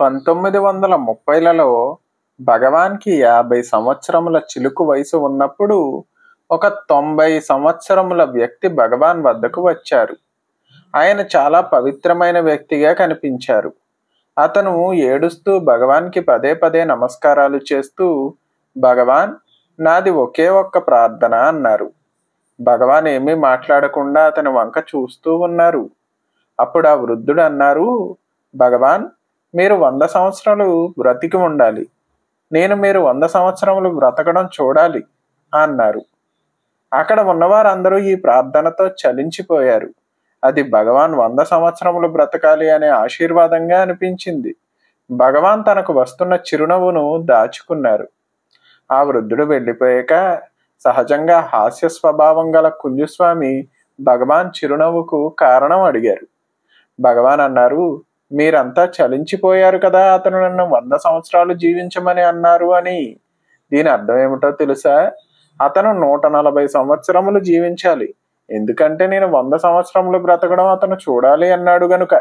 పంతొమ్మిది వందల ముప్పైలలో భగవాన్కి యాభై సంవత్సరముల చిలుకు వయసు ఉన్నప్పుడు ఒక తొంభై సంవత్సరముల వ్యక్తి భగవాన్ వద్దకు వచ్చారు ఆయన చాలా పవిత్రమైన వ్యక్తిగా కనిపించారు అతను ఏడుస్తూ భగవాన్కి పదే పదే నమస్కారాలు చేస్తూ భగవాన్ నాది ఒకే ఒక్క ప్రార్థన అన్నారు భగవాన్ ఏమీ మాట్లాడకుండా అతని వంక చూస్తూ ఉన్నారు అప్పుడు ఆ వృద్ధుడు అన్నారు భగవాన్ మీరు వంద సంవత్సరాలు బ్రతికి ఉండాలి నేను మీరు వంద సంవత్సరములు బ్రతకడం చూడాలి అన్నారు అక్కడ ఉన్నవారందరూ ఈ ప్రార్థనతో చలించిపోయారు అది భగవాన్ వంద సంవత్సరములు బ్రతకాలి అనే ఆశీర్వాదంగా అనిపించింది భగవాన్ తనకు వస్తున్న చిరునవ్వును దాచుకున్నారు ఆ వృద్ధుడు వెళ్ళిపోయాక సహజంగా హాస్య స్వభావం గల కుంజుస్వామి భగవాన్ చిరునవ్వుకు కారణం అడిగారు భగవాన్ అన్నారు మీరంతా చలించిపోయారు కదా అతను నన్ను వంద సంవత్సరాలు జీవించమని అన్నారు అని దీని అర్థం ఏమిటో తెలుసా అతను నూట నలభై సంవత్సరములు జీవించాలి ఎందుకంటే నేను వంద సంవత్సరములు బ్రతకడం అతను చూడాలి అన్నాడు గనుక